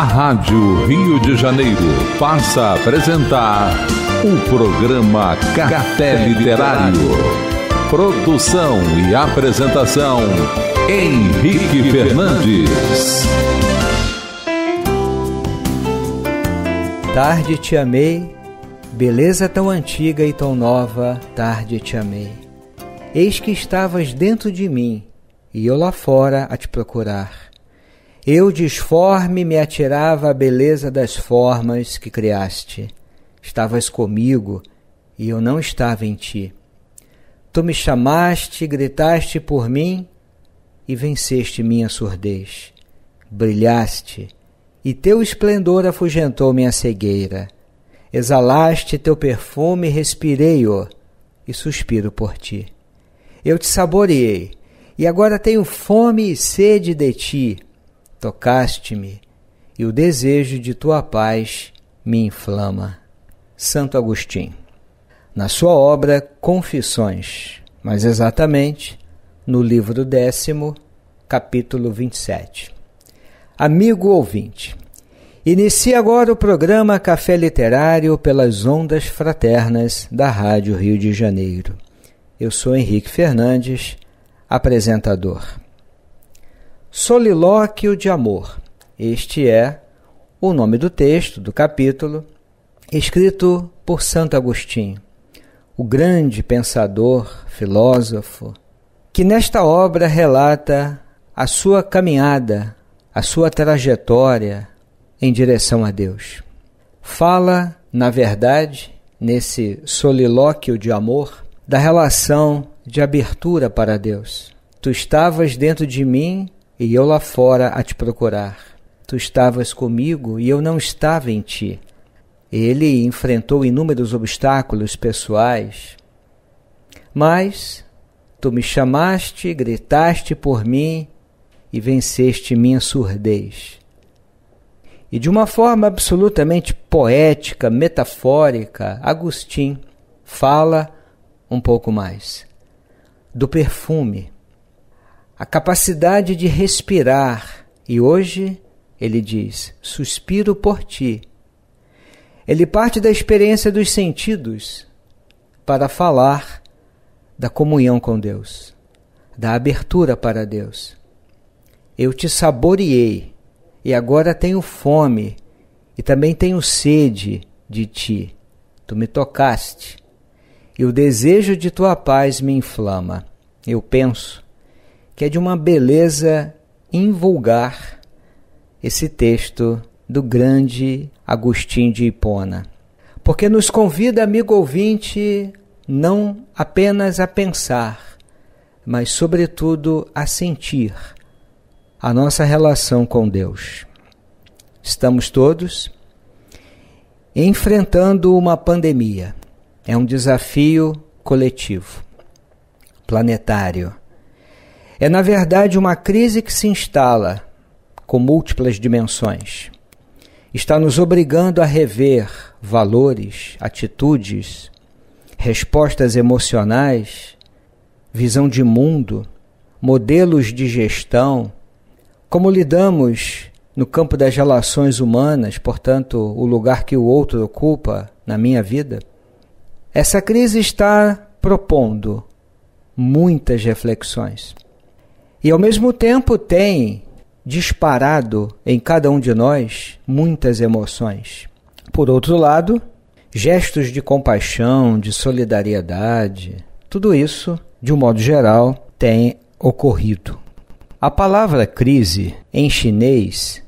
A Rádio Rio de Janeiro passa a apresentar o programa Café Literário. Produção e apresentação Henrique Fernandes. Tarde te amei, beleza tão antiga e tão nova, tarde te amei. Eis que estavas dentro de mim, e eu lá fora a te procurar eu disforme me atirava à beleza das formas que criaste. Estavas comigo e eu não estava em ti. Tu me chamaste, gritaste por mim e venceste minha surdez. Brilhaste e teu esplendor afugentou minha cegueira. Exalaste teu perfume, respirei-o e suspiro por ti. Eu te saboreei e agora tenho fome e sede de ti tocaste-me, e o desejo de tua paz me inflama. Santo Agostinho. Na sua obra Confissões, mais exatamente no livro décimo, capítulo 27. Amigo ouvinte, inicia agora o programa Café Literário pelas ondas fraternas da Rádio Rio de Janeiro. Eu sou Henrique Fernandes, apresentador. Solilóquio de Amor. Este é o nome do texto, do capítulo, escrito por Santo Agostinho, o grande pensador, filósofo, que nesta obra relata a sua caminhada, a sua trajetória em direção a Deus. Fala, na verdade, nesse solilóquio de amor, da relação de abertura para Deus. Tu estavas dentro de mim e eu lá fora a te procurar. Tu estavas comigo e eu não estava em ti. Ele enfrentou inúmeros obstáculos pessoais, mas tu me chamaste, gritaste por mim e venceste minha surdez. E de uma forma absolutamente poética, metafórica, Agostinho fala um pouco mais do perfume a capacidade de respirar, e hoje ele diz: suspiro por ti. Ele parte da experiência dos sentidos para falar da comunhão com Deus, da abertura para Deus. Eu te saboreei e agora tenho fome e também tenho sede de ti. Tu me tocaste e o desejo de tua paz me inflama. Eu penso, que é de uma beleza invulgar esse texto do grande Agostinho de Hipona. Porque nos convida, amigo ouvinte, não apenas a pensar, mas, sobretudo, a sentir a nossa relação com Deus. Estamos todos enfrentando uma pandemia. É um desafio coletivo, planetário. É, na verdade, uma crise que se instala com múltiplas dimensões. Está nos obrigando a rever valores, atitudes, respostas emocionais, visão de mundo, modelos de gestão, como lidamos no campo das relações humanas, portanto, o lugar que o outro ocupa na minha vida. Essa crise está propondo muitas reflexões. E ao mesmo tempo tem disparado em cada um de nós muitas emoções. Por outro lado, gestos de compaixão, de solidariedade, tudo isso, de um modo geral, tem ocorrido. A palavra crise em chinês,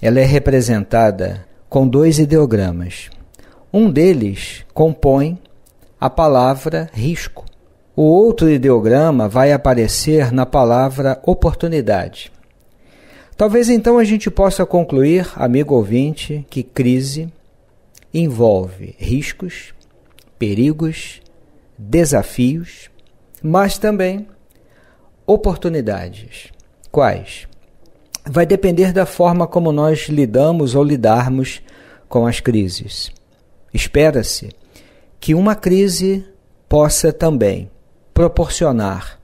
ela é representada com dois ideogramas. Um deles compõe a palavra risco o outro ideograma vai aparecer na palavra oportunidade. Talvez então a gente possa concluir, amigo ouvinte, que crise envolve riscos, perigos, desafios, mas também oportunidades. Quais? Vai depender da forma como nós lidamos ou lidarmos com as crises. Espera-se que uma crise possa também proporcionar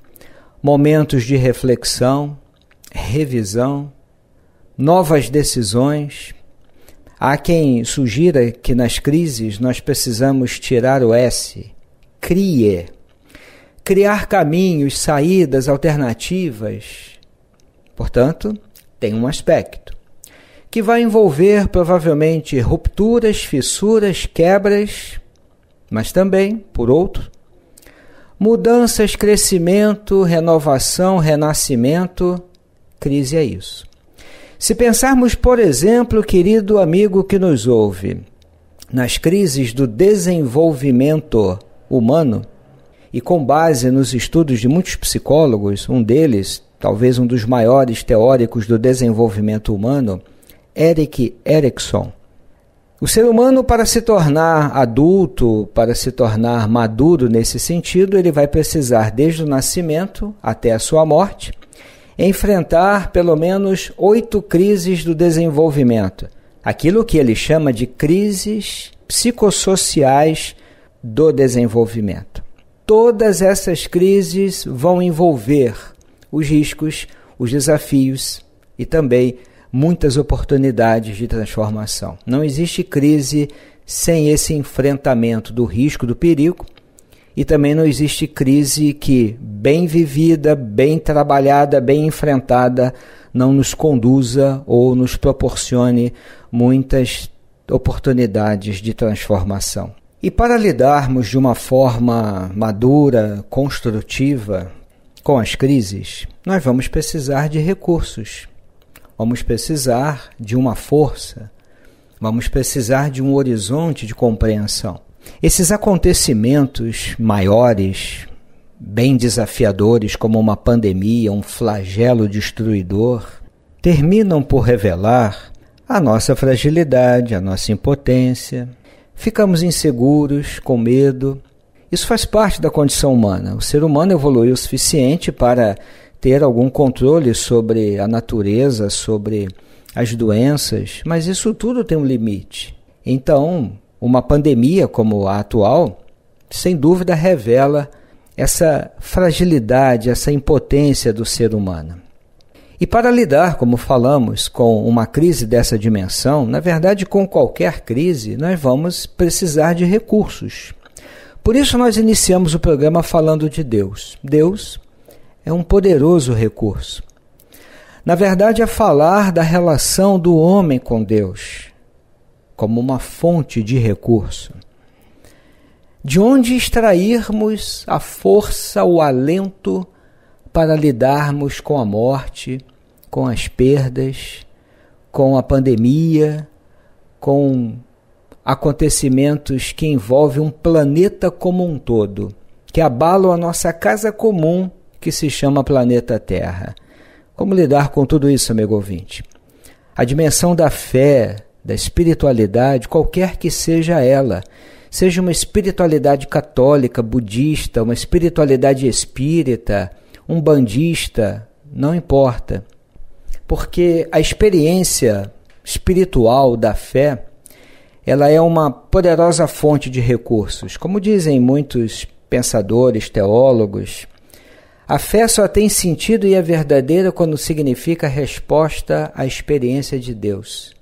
momentos de reflexão, revisão, novas decisões. Há quem sugira que nas crises nós precisamos tirar o S, crie, criar caminhos, saídas, alternativas. Portanto, tem um aspecto que vai envolver provavelmente rupturas, fissuras, quebras, mas também, por outro, Mudanças, crescimento, renovação, renascimento, crise é isso. Se pensarmos, por exemplo, querido amigo que nos ouve, nas crises do desenvolvimento humano, e com base nos estudos de muitos psicólogos, um deles, talvez um dos maiores teóricos do desenvolvimento humano, Eric Erickson, o ser humano, para se tornar adulto, para se tornar maduro nesse sentido, ele vai precisar, desde o nascimento até a sua morte, enfrentar pelo menos oito crises do desenvolvimento. Aquilo que ele chama de crises psicossociais do desenvolvimento. Todas essas crises vão envolver os riscos, os desafios e também muitas oportunidades de transformação. Não existe crise sem esse enfrentamento do risco, do perigo, e também não existe crise que, bem vivida, bem trabalhada, bem enfrentada, não nos conduza ou nos proporcione muitas oportunidades de transformação. E para lidarmos de uma forma madura, construtiva com as crises, nós vamos precisar de recursos vamos precisar de uma força, vamos precisar de um horizonte de compreensão. Esses acontecimentos maiores, bem desafiadores, como uma pandemia, um flagelo destruidor, terminam por revelar a nossa fragilidade, a nossa impotência. Ficamos inseguros, com medo. Isso faz parte da condição humana. O ser humano evoluiu o suficiente para ter algum controle sobre a natureza, sobre as doenças, mas isso tudo tem um limite. Então, uma pandemia como a atual, sem dúvida, revela essa fragilidade, essa impotência do ser humano. E para lidar, como falamos, com uma crise dessa dimensão, na verdade, com qualquer crise, nós vamos precisar de recursos. Por isso, nós iniciamos o programa falando de Deus. Deus é um poderoso recurso. Na verdade, é falar da relação do homem com Deus como uma fonte de recurso. De onde extrairmos a força, o alento para lidarmos com a morte, com as perdas, com a pandemia, com acontecimentos que envolvem um planeta como um todo, que abalam a nossa casa comum que se chama planeta Terra. Como lidar com tudo isso, amigo ouvinte? A dimensão da fé, da espiritualidade, qualquer que seja ela, seja uma espiritualidade católica, budista, uma espiritualidade espírita, um bandista, não importa. Porque a experiência espiritual da fé, ela é uma poderosa fonte de recursos. Como dizem muitos pensadores, teólogos, a fé só tem sentido e é verdadeira quando significa resposta à experiência de Deus,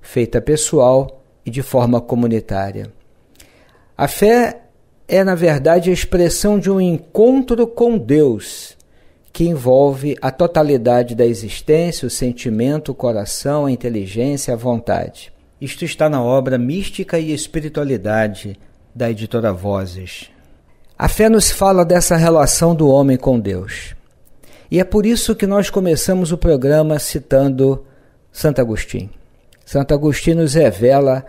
feita pessoal e de forma comunitária. A fé é, na verdade, a expressão de um encontro com Deus, que envolve a totalidade da existência, o sentimento, o coração, a inteligência, a vontade. Isto está na obra Mística e Espiritualidade, da editora Vozes. A fé nos fala dessa relação do homem com Deus. E é por isso que nós começamos o programa citando Santo Agostinho. Santo Agostinho nos revela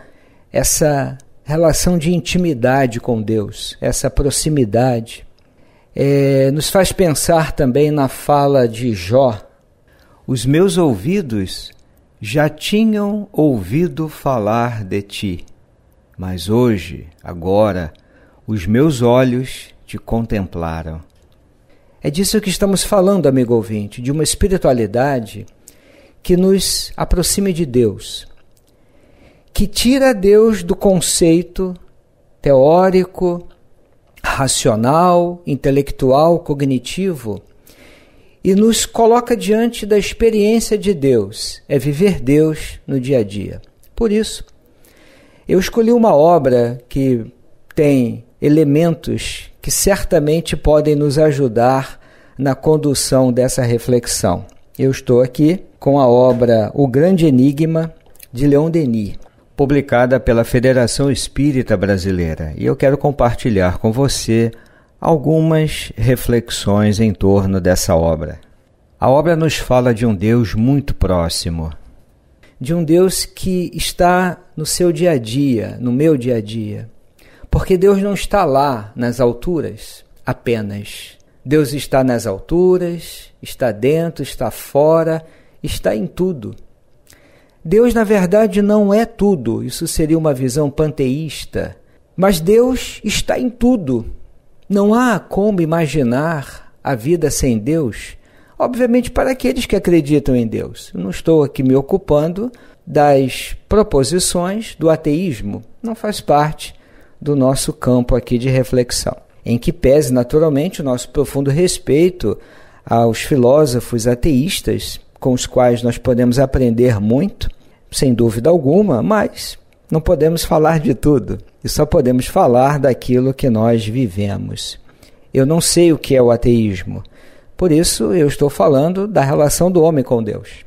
essa relação de intimidade com Deus, essa proximidade. É, nos faz pensar também na fala de Jó: Os meus ouvidos já tinham ouvido falar de ti, mas hoje, agora, os meus olhos te contemplaram. É disso que estamos falando, amigo ouvinte, de uma espiritualidade que nos aproxime de Deus, que tira Deus do conceito teórico, racional, intelectual, cognitivo e nos coloca diante da experiência de Deus, é viver Deus no dia a dia. Por isso, eu escolhi uma obra que tem elementos que certamente podem nos ajudar na condução dessa reflexão. Eu estou aqui com a obra O Grande Enigma de Leon Denis, publicada pela Federação Espírita Brasileira, e eu quero compartilhar com você algumas reflexões em torno dessa obra. A obra nos fala de um Deus muito próximo, de um Deus que está no seu dia a dia, no meu dia a dia, porque Deus não está lá nas alturas apenas. Deus está nas alturas, está dentro, está fora, está em tudo. Deus, na verdade, não é tudo, isso seria uma visão panteísta. Mas Deus está em tudo. Não há como imaginar a vida sem Deus. Obviamente, para aqueles que acreditam em Deus. Eu não estou aqui me ocupando das proposições do ateísmo, não faz parte do nosso campo aqui de reflexão. Em que pese, naturalmente, o nosso profundo respeito aos filósofos ateístas, com os quais nós podemos aprender muito, sem dúvida alguma, mas não podemos falar de tudo e só podemos falar daquilo que nós vivemos. Eu não sei o que é o ateísmo, por isso eu estou falando da relação do homem com Deus.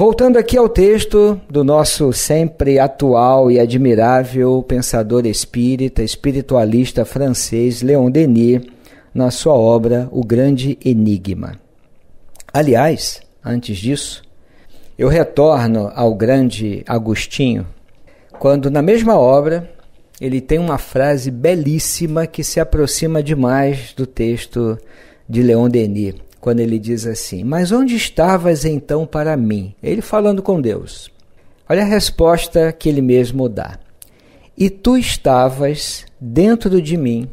Voltando aqui ao texto do nosso sempre atual e admirável pensador espírita, espiritualista francês Léon Denis, na sua obra O Grande Enigma. Aliás, antes disso, eu retorno ao grande Agostinho, quando na mesma obra ele tem uma frase belíssima que se aproxima demais do texto de Léon Denis quando ele diz assim: Mas onde estavas então para mim? Ele falando com Deus. Olha a resposta que ele mesmo dá. E tu estavas dentro de mim,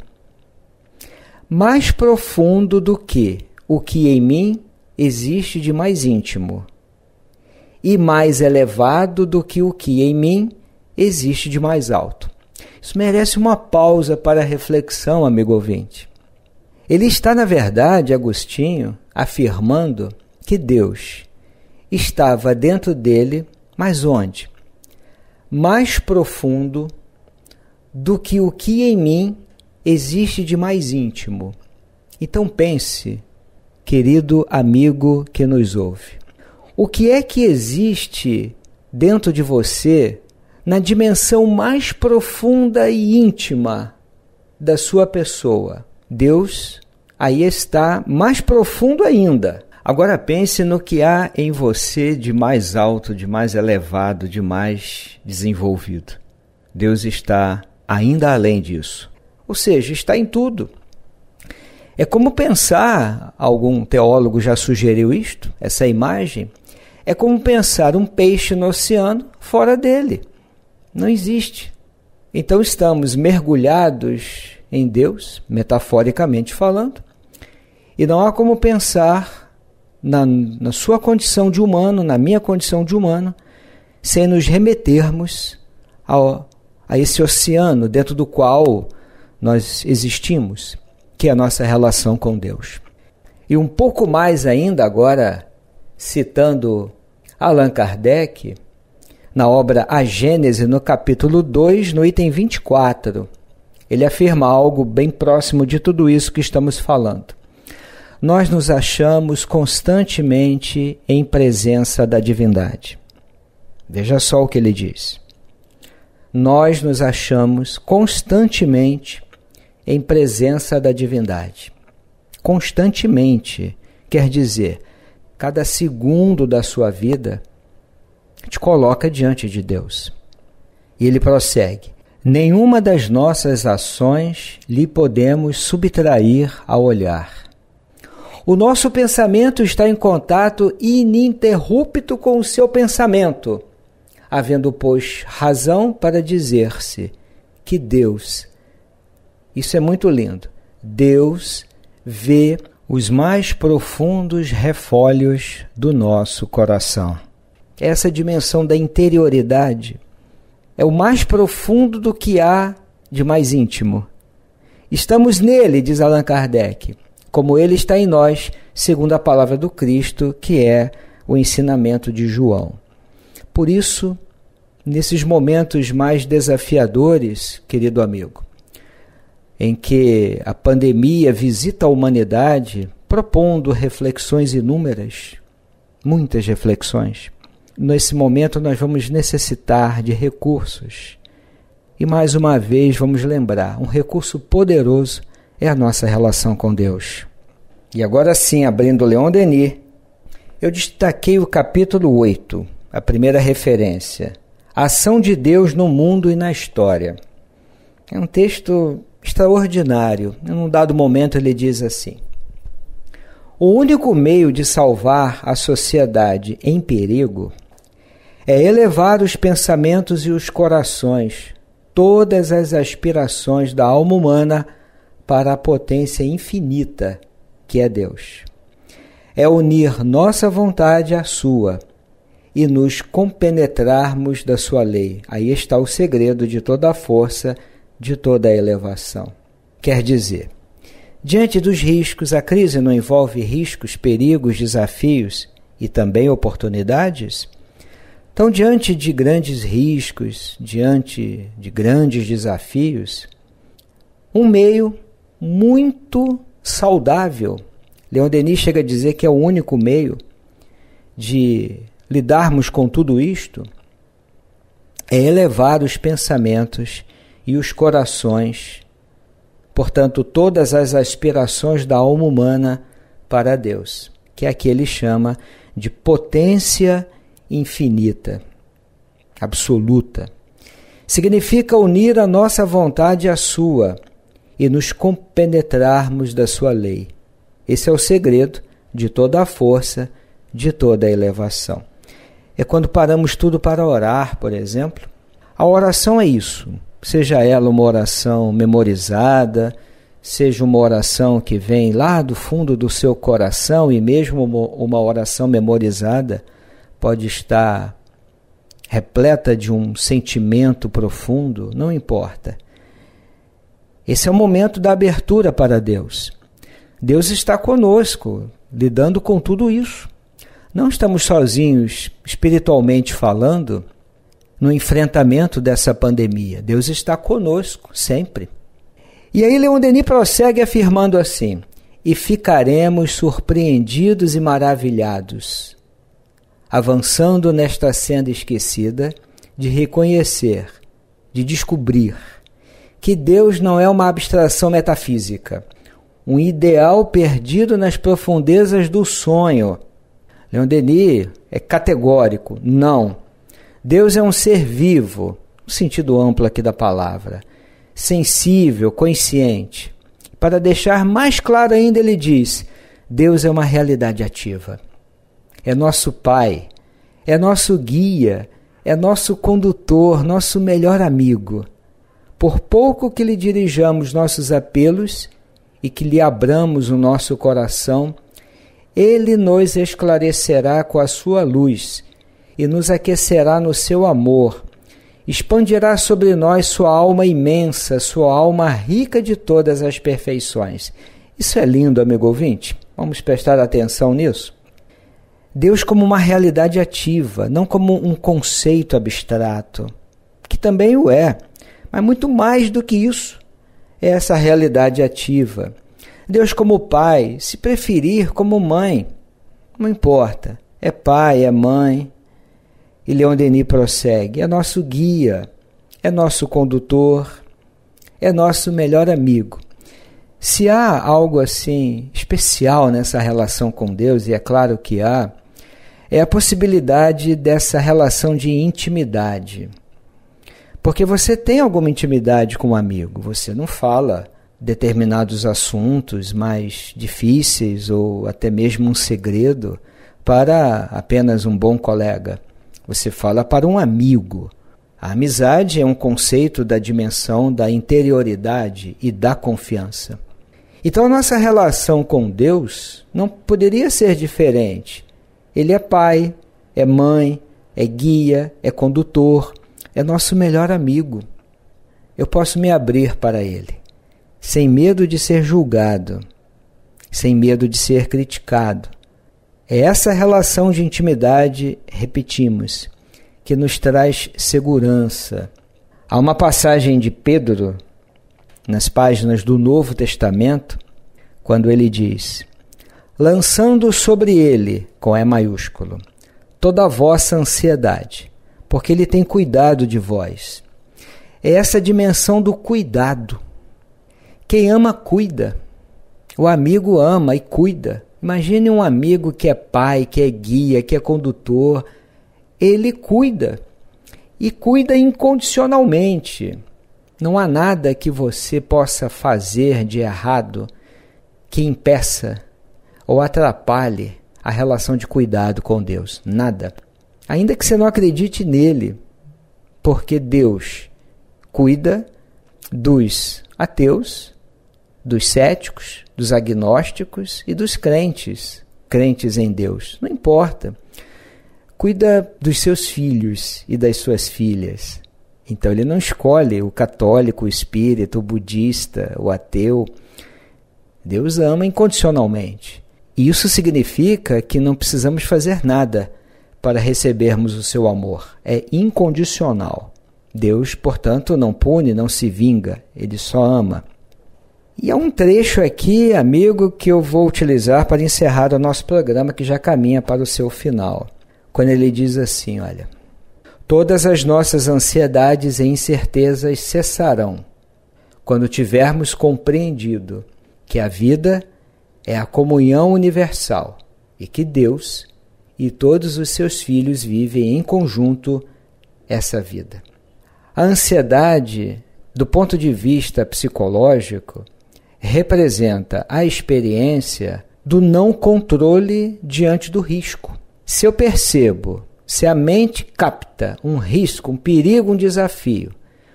mais profundo do que o que em mim existe de mais íntimo, e mais elevado do que o que em mim existe de mais alto. Isso merece uma pausa para reflexão, amigo ouvinte. Ele está, na verdade, Agostinho, afirmando que Deus estava dentro dele, mas onde? Mais profundo do que o que em mim existe de mais íntimo. Então pense, querido amigo que nos ouve, o que é que existe dentro de você na dimensão mais profunda e íntima da sua pessoa? Deus aí está mais profundo ainda. Agora pense no que há em você de mais alto, de mais elevado, de mais desenvolvido. Deus está ainda além disso. Ou seja, está em tudo. É como pensar, algum teólogo já sugeriu isto, essa imagem, é como pensar um peixe no oceano fora dele. Não existe. Então estamos mergulhados em Deus, metaforicamente falando, e não há como pensar na, na sua condição de humano, na minha condição de humano, sem nos remetermos ao, a esse oceano dentro do qual nós existimos, que é a nossa relação com Deus. E um pouco mais ainda, agora citando Allan Kardec, na obra A Gênese, no capítulo 2, no item 24, ele afirma algo bem próximo de tudo isso que estamos falando. Nós nos achamos constantemente em presença da divindade. Veja só o que ele diz. Nós nos achamos constantemente em presença da divindade. Constantemente quer dizer, cada segundo da sua vida te coloca diante de Deus. E ele prossegue: Nenhuma das nossas ações lhe podemos subtrair ao olhar. O nosso pensamento está em contato ininterrupto com o seu pensamento, havendo, pois, razão para dizer-se que Deus, isso é muito lindo, Deus vê os mais profundos refólios do nosso coração. Essa dimensão da interioridade é o mais profundo do que há de mais íntimo. Estamos nele, diz Allan Kardec, como ele está em nós, segundo a palavra do Cristo, que é o ensinamento de João. Por isso, nesses momentos mais desafiadores, querido amigo, em que a pandemia visita a humanidade, propondo reflexões inúmeras, muitas reflexões, Nesse momento, nós vamos necessitar de recursos. E mais uma vez, vamos lembrar: um recurso poderoso é a nossa relação com Deus. E agora sim, abrindo Leon Denis, eu destaquei o capítulo 8, a primeira referência: a Ação de Deus no mundo e na história. É um texto extraordinário. Em um dado momento, ele diz assim: O único meio de salvar a sociedade em perigo é elevar os pensamentos e os corações, todas as aspirações da alma humana para a potência infinita que é Deus. É unir nossa vontade à sua e nos compenetrarmos da sua lei. Aí está o segredo de toda a força, de toda a elevação. Quer dizer, diante dos riscos, a crise não envolve riscos, perigos, desafios e também oportunidades? Então, diante de grandes riscos, diante de grandes desafios, um meio muito saudável, Leon Denis chega a dizer que é o único meio de lidarmos com tudo isto, é elevar os pensamentos e os corações, portanto, todas as aspirações da alma humana para Deus, que é aqui ele chama de potência infinita, absoluta. Significa unir a nossa vontade à sua e nos compenetrarmos da sua lei. Esse é o segredo de toda a força, de toda a elevação. É quando paramos tudo para orar, por exemplo. A oração é isso, seja ela uma oração memorizada, seja uma oração que vem lá do fundo do seu coração e mesmo uma oração memorizada, pode estar repleta de um sentimento profundo, não importa. Esse é o momento da abertura para Deus. Deus está conosco, lidando com tudo isso. Não estamos sozinhos, espiritualmente falando, no enfrentamento dessa pandemia. Deus está conosco sempre. E aí Leon Denis prossegue afirmando assim: E ficaremos surpreendidos e maravilhados avançando nesta senda esquecida de reconhecer, de descobrir que Deus não é uma abstração metafísica, um ideal perdido nas profundezas do sonho. Leon Denis é categórico: não. Deus é um ser vivo, no sentido amplo aqui da palavra, sensível, consciente. Para deixar mais claro ainda, ele diz: Deus é uma realidade ativa é nosso Pai, é nosso guia, é nosso condutor, nosso melhor amigo. Por pouco que lhe dirijamos nossos apelos e que lhe abramos o nosso coração, ele nos esclarecerá com a sua luz e nos aquecerá no seu amor. Expandirá sobre nós sua alma imensa, sua alma rica de todas as perfeições. Isso é lindo, amigo ouvinte. Vamos prestar atenção nisso? Deus como uma realidade ativa, não como um conceito abstrato, que também o é, mas muito mais do que isso, é essa realidade ativa. Deus como pai, se preferir como mãe, não importa, é pai, é mãe. E Leon Denis prossegue: é nosso guia, é nosso condutor, é nosso melhor amigo. Se há algo assim especial nessa relação com Deus, e é claro que há, é a possibilidade dessa relação de intimidade. Porque você tem alguma intimidade com um amigo, você não fala determinados assuntos mais difíceis ou até mesmo um segredo para apenas um bom colega. Você fala para um amigo. A amizade é um conceito da dimensão da interioridade e da confiança. Então, a nossa relação com Deus não poderia ser diferente. Ele é pai, é mãe, é guia, é condutor, é nosso melhor amigo. Eu posso me abrir para ele, sem medo de ser julgado, sem medo de ser criticado. É essa relação de intimidade, repetimos, que nos traz segurança. Há uma passagem de Pedro, nas páginas do Novo Testamento, quando ele diz: lançando sobre ele, com E maiúsculo, toda a vossa ansiedade, porque ele tem cuidado de vós. É essa dimensão do cuidado. Quem ama, cuida. O amigo ama e cuida. Imagine um amigo que é pai, que é guia, que é condutor. Ele cuida. E cuida incondicionalmente. Não há nada que você possa fazer de errado que impeça ou atrapalhe a relação de cuidado com Deus. Nada. Ainda que você não acredite nele, porque Deus cuida dos ateus, dos céticos, dos agnósticos e dos crentes, crentes em Deus. Não importa. Cuida dos seus filhos e das suas filhas. Então ele não escolhe o católico, o espírita, o budista, o ateu. Deus ama incondicionalmente. E isso significa que não precisamos fazer nada para recebermos o seu amor. É incondicional. Deus, portanto, não pune, não se vinga, ele só ama. E há um trecho aqui, amigo, que eu vou utilizar para encerrar o nosso programa que já caminha para o seu final. Quando ele diz assim, olha: Todas as nossas ansiedades e incertezas cessarão quando tivermos compreendido que a vida é a comunhão universal e que Deus e todos os seus filhos vivem em conjunto essa vida. A ansiedade, do ponto de vista psicológico, representa a experiência do não controle diante do risco. Se eu percebo, se a mente capta um risco, um perigo, um desafio,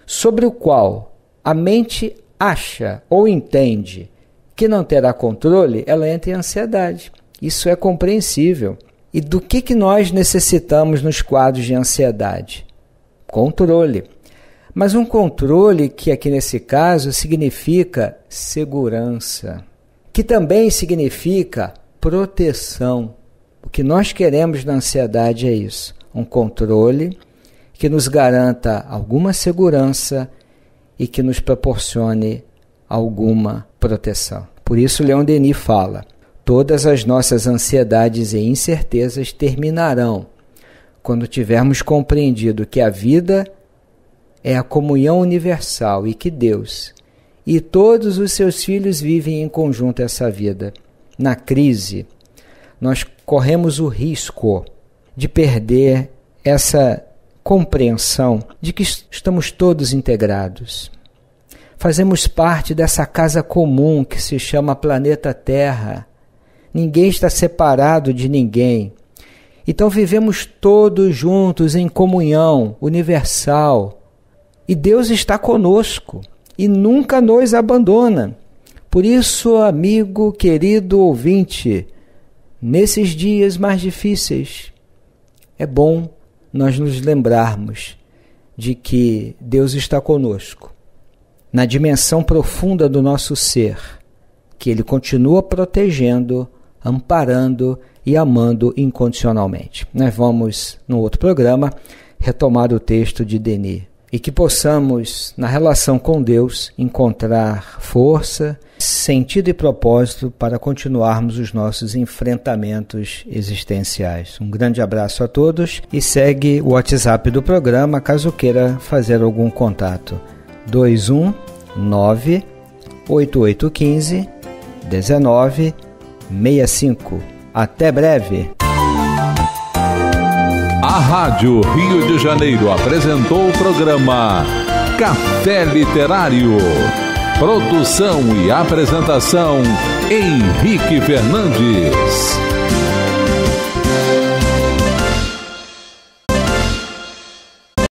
sobre o qual a mente acha ou entende que não terá controle, ela entra em ansiedade. Isso é compreensível. E do que, que nós necessitamos nos quadros de ansiedade? Controle. Mas um controle que aqui nesse caso significa segurança, que também significa proteção. O que nós queremos na ansiedade é isso: um controle que nos garanta alguma segurança e que nos proporcione alguma proteção. Por isso, Leon Denis fala: todas as nossas ansiedades e incertezas terminarão quando tivermos compreendido que a vida é a comunhão universal e que Deus e todos os seus filhos vivem em conjunto essa vida. Na crise, nós corremos o risco de perder essa compreensão de que estamos todos integrados. Fazemos parte dessa casa comum que se chama planeta Terra. Ninguém está separado de ninguém. Então vivemos todos juntos em comunhão universal. E Deus está conosco e nunca nos abandona. Por isso, amigo querido ouvinte, nesses dias mais difíceis, é bom nós nos lembrarmos de que Deus está conosco na dimensão profunda do nosso ser, que Ele continua protegendo, amparando e amando incondicionalmente. Nós vamos, no outro programa, retomar o texto de Denis e que possamos, na relação com Deus, encontrar força, sentido e propósito para continuarmos os nossos enfrentamentos existenciais. Um grande abraço a todos e segue o WhatsApp do programa caso queira fazer algum contato. 219 8815 1965. Até breve! A Rádio Rio de Janeiro apresentou o programa Café Literário. Produção e apresentação Henrique Fernandes.